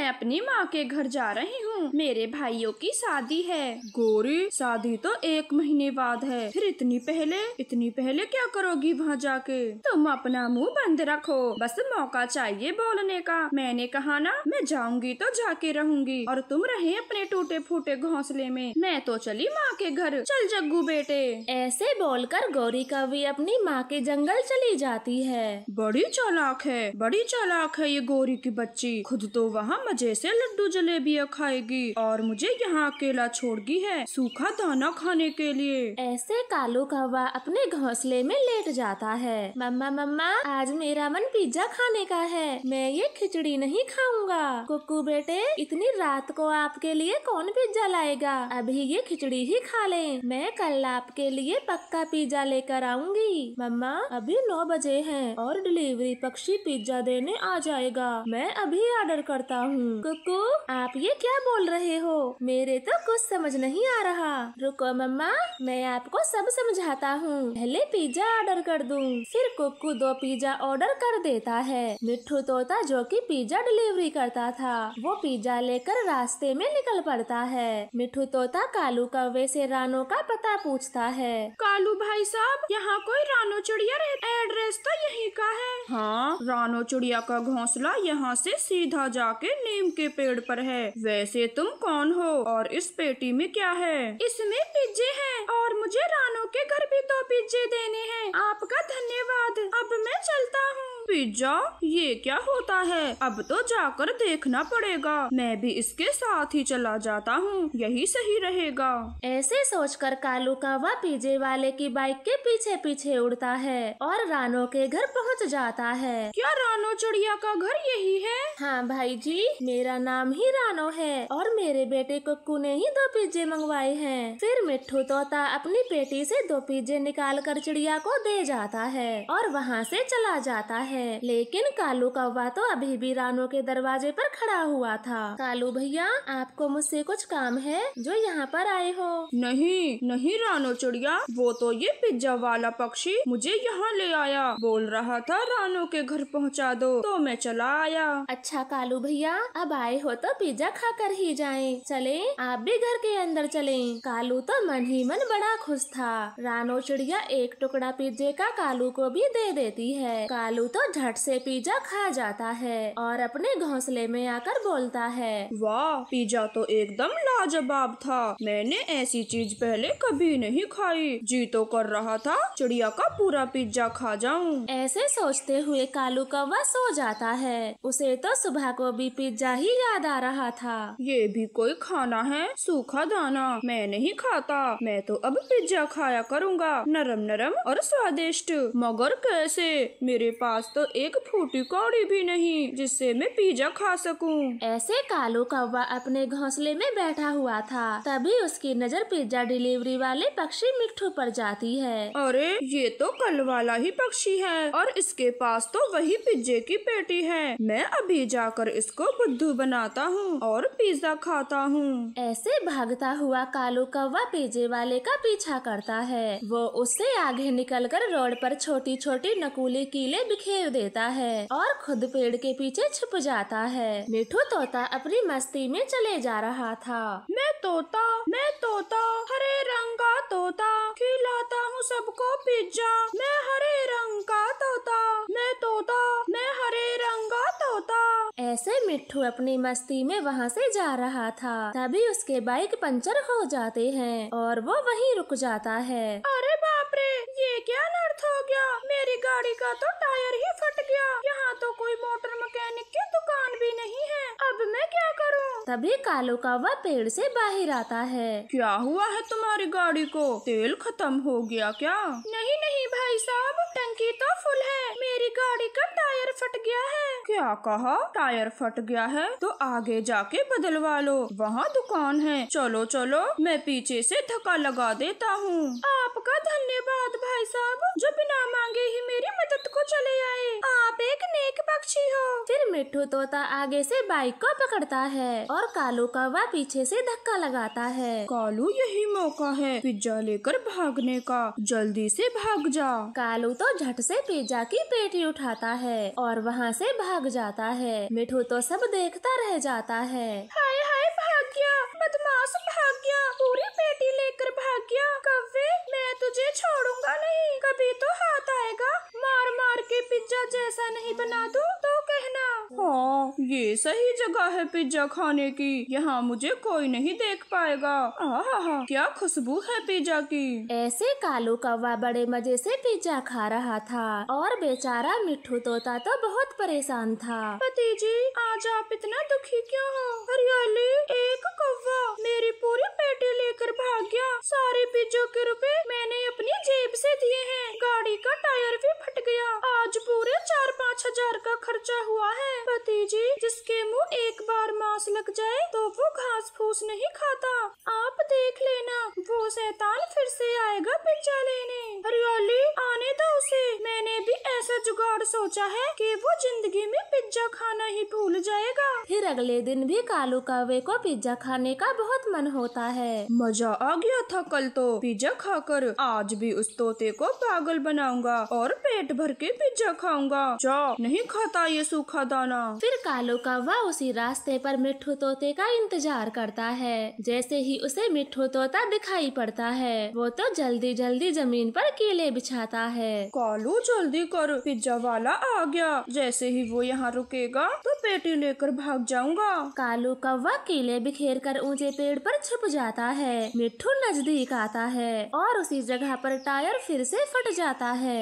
मैं अपनी माँ के घर जा रही हूँ हूँ मेरे भाइयों की शादी है गोरी शादी तो एक महीने बाद है फिर इतनी पहले इतनी पहले क्या करोगी वहाँ जाके तुम अपना मुँह बंद रखो बस मौका चाहिए बोलने का मैंने कहा ना मैं जाऊंगी तो जाके रहूंगी और तुम रहे अपने टूटे फूटे घोंसले में मैं तो चली माँ के घर चल जग्गू बेटे ऐसे बोलकर गौरी कवि अपनी माँ के जंगल चली जाती है बड़ी चालाक है बड़ी चालाक है ये गौरी की बच्ची खुद तो वहाँ मजे से लड्डू जलेबियाँ खाएगी जाएगी और मुझे यहाँ अकेला छोड़ गई है सूखा दाना खाने के लिए ऐसे कालू कौवा अपने घोंसले में लेट जाता है मम्मा मम्मा आज मेरा मन पिज्जा खाने का है मैं ये खिचड़ी नहीं खाऊंगा कुकू बेटे इतनी रात को आपके लिए कौन पिज्जा लाएगा अभी ये खिचड़ी ही खा ले मैं कल आपके लिए पक्का पिज्जा लेकर आऊंगी मम्मा अभी नौ बजे है और डिलीवरी पक्षी पिज्जा देने आ जाएगा मैं अभी ऑर्डर करता हूँ कुकू आप ये क्या बोल बोल रहे हो मेरे तो कुछ समझ नहीं आ रहा रुको मम्मा मैं आपको सब समझाता हूँ पहले पिज्जा ऑर्डर कर दूँ फिर कुकू दो पिज्जा ऑर्डर कर देता है मिठू तोता जो कि पिज्जा डिलीवरी करता था वो पिज्जा लेकर रास्ते में निकल पड़ता है मिठू तोता कालू कौवे से रानो का पता पूछता है कालू भाई साहब यहाँ कोई रानो चिड़िया एड्रेस तो यही का है हाँ रानो चिड़िया का घोंसला यहाँ से सीधा जाके नीम के पेड़ पर है वैसे तुम कौन हो और इस पेटी में क्या है इसमें पिज्जे हैं और मुझे रानो के घर भी दो पिज्जे देने हैं आपका धन्यवाद अब मैं चलता हूँ पिज्जा ये क्या होता है अब तो जाकर देखना पड़ेगा मैं भी इसके साथ ही चला जाता हूँ यही सही रहेगा ऐसे सोचकर कालू का वह पिज्जे वाले की बाइक के पीछे पीछे उड़ता है और रानो के घर पहुँच जाता है क्या रानो चिड़िया का घर यही है हाँ भाई जी मेरा नाम ही रानो है और और मेरे बेटे कक्कू ने ही दो पिज्जे मंगवाए हैं फिर मिट्टू तोता अपनी पेटी से दो पिज्जे निकाल कर चिड़िया को दे जाता है और वहाँ से चला जाता है लेकिन कालू कौवा तो अभी भी रानो के दरवाजे पर खड़ा हुआ था कालू भैया आपको मुझसे कुछ काम है जो यहाँ पर आए हो नहीं नहीं रानो चिड़िया वो तो ये पिज्जा वाला पक्षी मुझे यहाँ ले आया बोल रहा था रानो के घर पहुँचा दो तो मैं चला आया अच्छा कालू भैया अब आए हो तो पिज्जा खा कर ही जाए चले आप भी घर के अंदर चले कालू तो मन ही मन बड़ा खुश था रानो चिड़िया एक टुकड़ा पिज्जे का कालू को भी दे देती है कालू तो झट से पिज्जा खा जाता है और अपने घोंसले में आकर बोलता है वाह पिज्जा तो एकदम लाजवाब था मैंने ऐसी चीज पहले कभी नहीं खाई जी तो कर रहा था चिड़िया का पूरा पिज्जा खा जाऊं। ऐसे सोचते हुए कालू कौवा सो जाता है उसे तो सुबह को भी पिज्जा ही याद आ रहा था ये भी कोई खाना है सूखा दाना मैं नहीं खाता मैं तो अब पिज्जा खाया करूँगा नरम नरम और स्वादिष्ट मगर कैसे मेरे पास तो एक फूटी कौड़ी भी नहीं जिससे मैं पिज्जा खा सकूँ ऐसे कालू कौवा अपने घोंसले में बैठा हुआ था तभी उसकी नज़र पिज्जा डिलीवरी वाले पक्षी मिट्ठू पर जाती है अरे ये तो कल वाला ही पक्षी है और इसके पास तो वही पिज्जे की पेटी है मैं अभी जाकर इसको बुद्धू बनाता हूँ और पिज्जा पिज्जा खाता हूँ ऐसे भागता हुआ कालू कौवा पिज्जे वाले का पीछा करता है वो उससे आगे निकलकर रोड पर छोटी छोटी नकूली कीले बिखेर देता है और खुद पेड़ के पीछे छुप जाता है मिठू तोता अपनी मस्ती में चले जा रहा था मैं तोता मैं तोता हरे रंग का तोता खिलाता हूँ सबको पिज्जा मैं हरे रंग का तोता मैं तोता मैं हरे रंग का तोता ऐसे मिठू अपनी मस्ती में वहाँ से जा जा रहा था तभी उसके बाइक पंचर हो जाते हैं और वो वहीं रुक जाता है अरे बाप रे ये क्या अनर्थ हो गया मेरी गाड़ी का तो तभी कालू वह पेड़ से बाहर आता है क्या हुआ है तुम्हारी गाड़ी को तेल खत्म हो गया क्या नहीं नहीं भाई साहब टंकी तो फुल है मेरी गाड़ी का टायर फट गया है क्या कहा टायर फट गया है तो आगे जाके बदलवा लो वहाँ दुकान है चलो चलो मैं पीछे से धक्का लगा देता हूँ आपका धन्यवाद भाई साहब जो बिना मांगे ही मेरी मदद को चले आए आप एक नेक पक्षी हो फिर मिठू तोता आगे से बाइक को पकड़ता है और और कालू कौवा पीछे से धक्का लगाता है कालू यही मौका है पिज्जा लेकर भागने का जल्दी से भाग जा कालू तो झट से पिज्जा की पेटी उठाता है और वहाँ से भाग जाता है मिठू तो सब देखता रह जाता है हाय हाय भाग गया बदमाश भाग गया पूरी सही जगह है पिज्जा खाने की यहाँ मुझे कोई नहीं देख पाएगा आहा क्या खुशबू है पिज्जा की ऐसे कालू कौवा बड़े मजे से पिज्जा खा रहा था और बेचारा मिठू तोता तो बहुत परेशान था पति जी आज आप इतना दुखी क्यों हो हरियल अगले दिन भी कालू कावे को पिज्जा खाने का बहुत मन होता है मजा आ गया था कल तो पिज्जा खाकर आज भी उस तोते को पागल बनाऊंगा और पेट भर के पिज्जा खाऊंगा जा नहीं खाता ये सूखा दाना फिर कालू कावा उसी रास्ते पर मिठू तोते का इंतजार करता है जैसे ही उसे मिठू तोता दिखाई पड़ता है वो तो जल्दी जल्दी जमीन पर केले बिछाता है कालू जल्दी कर पिज्जा वाला आ गया जैसे ही वो यहाँ रुकेगा तो पेटी लेकर भाग जा जाऊंगा कालू कौवा केले बिखेर कर ऊंचे पेड़ पर छुप जाता है मिट्ठू नजदीक आता है और उसी जगह पर टायर फिर से फट जाता है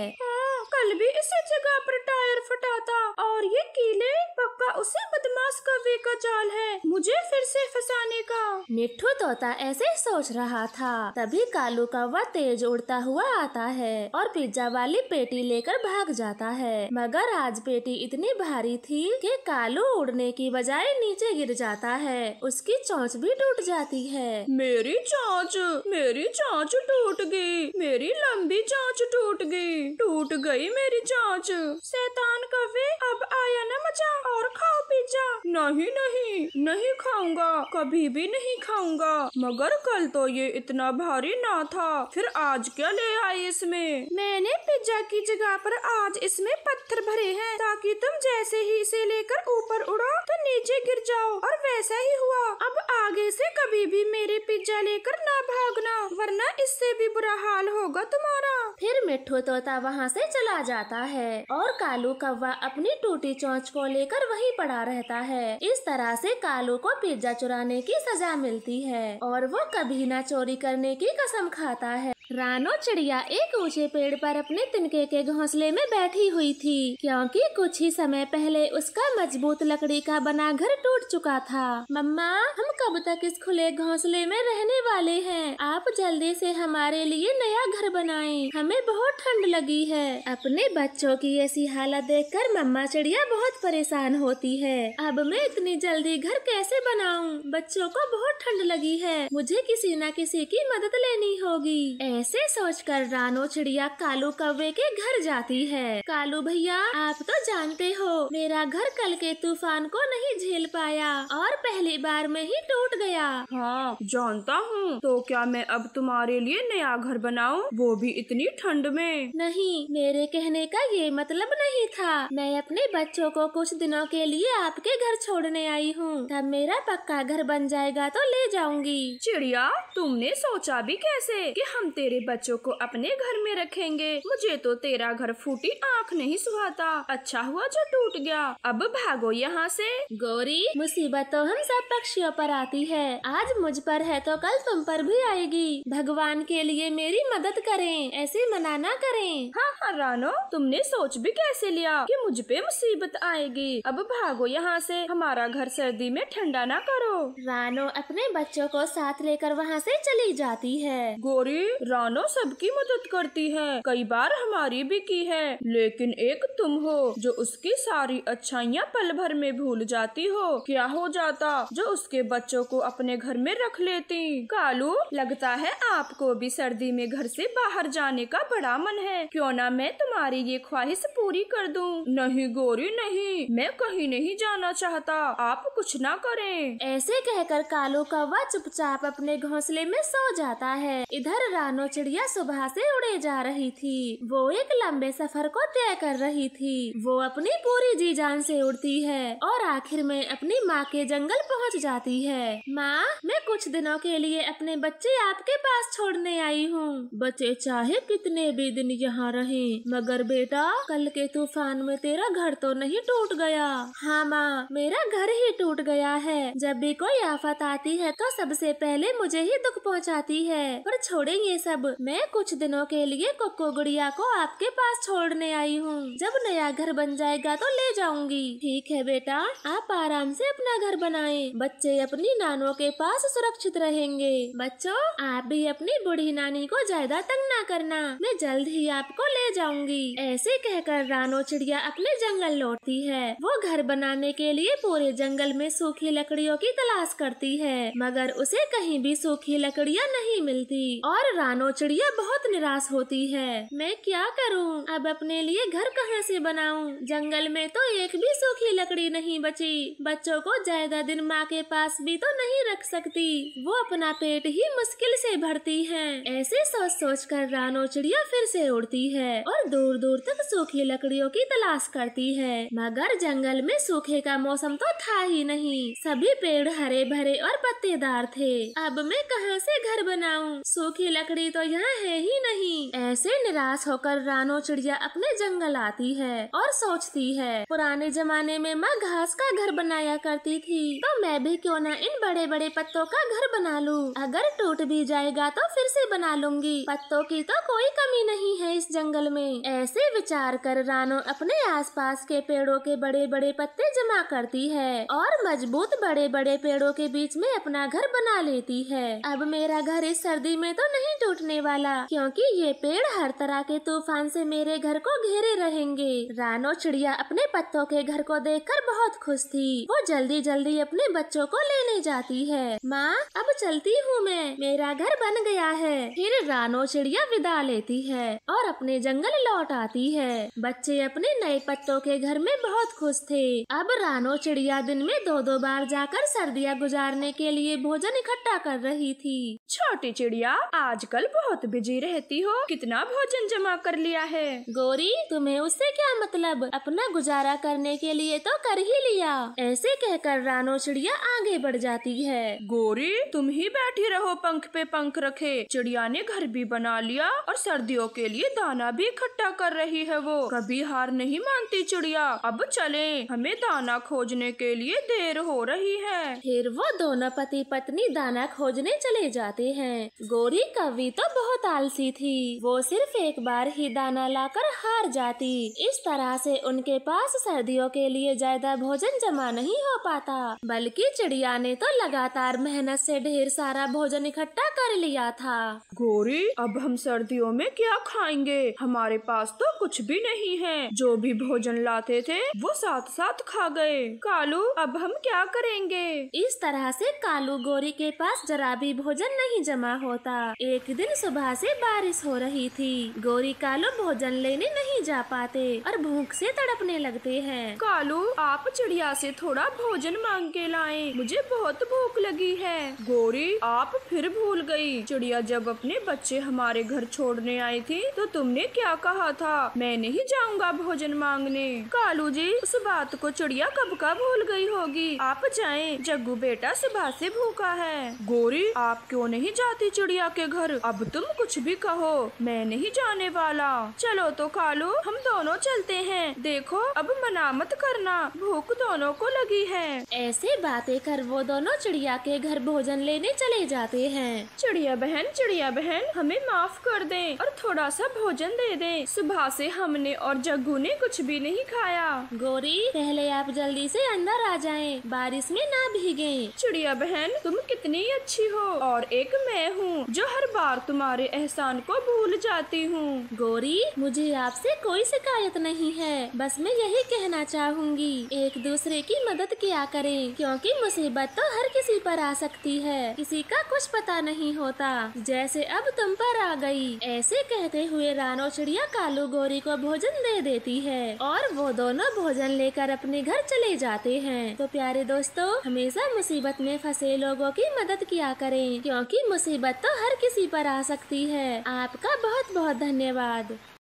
कल भी इसी जगह पर टायर फटा था और ये कीले पक्का उसी बदमाश कवे का जाल है मुझे फिर से फंसाने का मिठू तोता ऐसे सोच रहा था तभी कालू कौवा तेज उड़ता हुआ आता है और पिज्जा वाली पेटी लेकर भाग जाता है मगर आज पेटी इतनी भारी थी कि कालू उड़ने की बजाय नीचे गिर जाता है उसकी चोंच भी टूट जाती है मेरी चोंच मेरी चोंच टूट गई मेरी लंबी चोंच टूट गई टूट गई गई मेरी जांच शैतान कवे अब आया न मजा और खाओ पिज्जा नहीं नहीं नहीं खाऊंगा कभी भी नहीं खाऊंगा मगर कल तो ये इतना भारी ना था फिर आज क्या ले आई इसमें मैंने पिज्जा की जगह पर आज इसमें पत्थर भरे हैं ताकि तुम जैसे ही इसे लेकर ऊपर उड़ो तो नीचे गिर जाओ और वैसा ही हुआ अब आगे से कभी भी मेरे पिज्जा लेकर ना भागना वरना इससे भी बुरा हाल होगा तुम्हारा फिर मिठू तोता वहाँ से चला आ जाता है और कालू कौवा अपनी टूटी चोंच को लेकर वहीं पड़ा रहता है इस तरह से कालू को पिज्जा चुराने की सजा मिलती है और वो कभी ना चोरी करने की कसम खाता है रानो चिड़िया एक ऊंचे पेड़ पर अपने तिनके के घोंसले में बैठी हुई थी क्योंकि कुछ ही समय पहले उसका मजबूत लकड़ी का बना घर टूट चुका था मम्मा हम कब तक इस खुले घोंसले में रहने वाले हैं आप जल्दी से हमारे लिए नया घर बनाएं हमें बहुत ठंड लगी है अपने अपने बच्चों की ऐसी हालत देखकर मम्मा चिड़िया बहुत परेशान होती है अब मैं इतनी जल्दी घर कैसे बनाऊं? बच्चों को बहुत ठंड लगी है मुझे किसी न किसी की मदद लेनी होगी ऐसे सोचकर रानो चिड़िया कालू कौवे के घर जाती है कालू भैया आप तो जानते हो मेरा घर कल के तूफान को नहीं झेल पाया और पहली बार में ही टूट गया हाँ जानता हूँ तो क्या मैं अब तुम्हारे लिए नया घर बनाऊँ वो भी इतनी ठंड में नहीं मेरे के कहने का ये मतलब नहीं था मैं अपने बच्चों को कुछ दिनों के लिए आपके घर छोड़ने आई हूँ तब मेरा पक्का घर बन जाएगा तो ले जाऊंगी चिड़िया तुमने सोचा भी कैसे कि हम तेरे बच्चों को अपने घर में रखेंगे मुझे तो तेरा घर फूटी आँख नहीं सुहाता अच्छा हुआ जो टूट गया अब भागो यहाँ से गौरी मुसीबत तो हम सब पक्षियों पर आती है आज मुझ पर है तो कल तुम पर भी आएगी भगवान के लिए मेरी मदद करें ऐसे ना करें हाँ हाँ रानो बहनों तुमने सोच भी कैसे लिया कि मुझ पे मुसीबत आएगी अब भागो यहाँ से हमारा घर सर्दी में ठंडा ना करो रानो अपने बच्चों को साथ लेकर वहाँ से चली जाती है गोरी रानो सबकी मदद करती है कई बार हमारी भी की है लेकिन एक तुम हो जो उसकी सारी अच्छाइयाँ पल भर में भूल जाती हो क्या हो जाता जो उसके बच्चों को अपने घर में रख लेती कालू लगता है आपको भी सर्दी में घर से बाहर जाने का बड़ा मन है क्यों ना मैं तुम्हारे तुम्हारी ये ख्वाहिश पूरी कर दूं नहीं गोरी नहीं मैं कहीं नहीं जाना चाहता आप कुछ ना करें ऐसे कहकर कालो कौवा चुपचाप अपने घोंसले में सो जाता है इधर रानो चिड़िया सुबह से उड़े जा रही थी वो एक लंबे सफर को तय कर रही थी वो अपनी पूरी जी जान से उड़ती है और आखिर में अपनी माँ के जंगल पहुँच जाती है माँ मैं कुछ दिनों के लिए अपने बच्चे आपके पास छोड़ने आई हूँ बच्चे चाहे कितने भी दिन यहाँ रहे मगर मगर बेटा कल के तूफान में तेरा घर तो नहीं टूट गया हाँ माँ मेरा घर ही टूट गया है जब भी कोई आफत आती है तो सबसे पहले मुझे ही दुख पहुँचाती है पर छोड़े ये सब मैं कुछ दिनों के लिए कोको गुड़िया को आपके पास छोड़ने आई हूँ जब नया घर बन जाएगा तो ले जाऊंगी ठीक है बेटा आप आराम से अपना घर बनाएं बच्चे अपनी नानों के पास सुरक्षित रहेंगे बच्चों आप भी अपनी बूढ़ी नानी को ज्यादा तंग ना करना मैं जल्द ही आपको ले जाऊंगी गई। ऐसे कहकर रानो चिड़िया अपने जंगल लौटती है वो घर बनाने के लिए पूरे जंगल में सूखी लकड़ियों की तलाश करती है मगर उसे कहीं भी सूखी लकड़ियाँ नहीं मिलती और रानो चिड़िया बहुत निराश होती है मैं क्या करूँ अब अपने लिए घर कहाँ से बनाऊँ जंगल में तो एक भी सूखी लकड़ी नहीं बची बच्चों को ज्यादा दिन माँ के पास भी तो नहीं रख सकती वो अपना पेट ही मुश्किल से भरती है ऐसे सोच सोच कर रानो चिड़िया फिर से उड़ती है और दूर दूर तक सूखी लकड़ियों की तलाश करती है मगर जंगल में सूखे का मौसम तो था ही नहीं सभी पेड़ हरे भरे और पत्तेदार थे अब मैं कहाँ से घर बनाऊं? सूखी लकड़ी तो यहाँ है ही नहीं ऐसे निराश होकर रानो चिड़िया अपने जंगल आती है और सोचती है पुराने जमाने में माँ घास का घर बनाया करती थी तो मैं भी क्यों ना इन बड़े बड़े पत्तों का घर बना लूँ अगर टूट भी जाएगा तो फिर से बना लूंगी पत्तों की तो कोई कमी नहीं है इस जंगल में ऐसे विचार कर रानो अपने आसपास के पेड़ों के बड़े बड़े पत्ते जमा करती है और मजबूत बड़े बड़े पेड़ों के बीच में अपना घर बना लेती है अब मेरा घर इस सर्दी में तो नहीं टूटने वाला क्योंकि ये पेड़ हर तरह के तूफान से मेरे घर को घेरे रहेंगे रानो चिड़िया अपने पत्तों के घर को कर बहुत खुश थी वो जल्दी जल्दी अपने बच्चों को लेने जाती है माँ अब चलती हूँ मैं मेरा घर बन गया है फिर रानो चिड़िया विदा लेती है और अपने जंगल लौट लौट आती है बच्चे अपने नए पत्तों के घर में बहुत खुश थे अब रानो चिड़िया दिन में दो दो बार जाकर सर्दियाँ गुजारने के लिए भोजन इकट्ठा कर रही थी छोटी चिड़िया आजकल बहुत बिजी रहती हो कितना भोजन जमा कर लिया है गोरी तुम्हें उससे क्या मतलब अपना गुजारा करने के लिए तो कर ही लिया ऐसे कहकर रानो चिड़िया आगे बढ़ जाती है गोरी तुम ही बैठी रहो पंख पे पंख रखे चिड़िया ने घर भी बना लिया और सर्दियों के लिए दाना भी इकट्ठा क्या कर रही है वो कभी हार नहीं मानती चिड़िया अब चले हमें दाना खोजने के लिए देर हो रही है फिर वो दोनों पति पत्नी दाना खोजने चले जाते हैं गोरी कवि तो बहुत आलसी थी वो सिर्फ एक बार ही दाना लाकर हार जाती इस तरह से उनके पास सर्दियों के लिए ज्यादा भोजन जमा नहीं हो पाता बल्कि चिड़िया ने तो लगातार मेहनत से ढेर सारा भोजन इकट्ठा कर लिया था गोरी अब हम सर्दियों में क्या खाएंगे हमारे पास पास तो कुछ भी नहीं है जो भी भोजन लाते थे वो साथ साथ खा गए कालू अब हम क्या करेंगे इस तरह से कालू गोरी के पास जरा भी भोजन नहीं जमा होता एक दिन सुबह से बारिश हो रही थी गोरी कालू भोजन लेने नहीं जा पाते और भूख से तड़पने लगते हैं कालू आप चिड़िया से थोड़ा भोजन मांग के लाए मुझे बहुत भूख लगी है गोरी आप फिर भूल गयी चिड़िया जब अपने बच्चे हमारे घर छोड़ने आई थी तो तुमने क्या कहा कहा था मैं नहीं जाऊंगा भोजन मांगने कालू जी उस बात को चिड़िया कब का भूल गई होगी आप जाए जग्गू बेटा सुबह से भूखा है गोरी आप क्यों नहीं जाती चिड़िया के घर अब तुम कुछ भी कहो मैं नहीं जाने वाला चलो तो कालू हम दोनों चलते हैं देखो अब मनामत करना भूख दोनों को लगी है ऐसे बातें कर वो दोनों चिड़िया के घर भोजन लेने चले जाते हैं चिड़िया बहन चिड़िया बहन हमें माफ कर दे और थोड़ा सा भोजन दे दे सुबह से हमने और जग्गू ने कुछ भी नहीं खाया गौरी पहले आप जल्दी से अंदर आ जाएं, बारिश में ना भीगे चिड़िया बहन तुम कितनी अच्छी हो और एक मैं हूँ जो हर बार तुम्हारे एहसान को भूल जाती हूँ गौरी मुझे आपसे कोई शिकायत नहीं है बस मैं यही कहना चाहूँगी एक दूसरे की मदद किया करें क्योंकि मुसीबत तो हर किसी पर आ सकती है किसी का कुछ पता नहीं होता जैसे अब तुम पर आ गई ऐसे कहते हुए रानो चिड़िया का कालू गोरी को भोजन दे देती है और वो दोनों भोजन लेकर अपने घर चले जाते हैं तो प्यारे दोस्तों हमेशा मुसीबत में फंसे लोगों की मदद किया करें क्योंकि मुसीबत तो हर किसी पर आ सकती है आपका बहुत बहुत धन्यवाद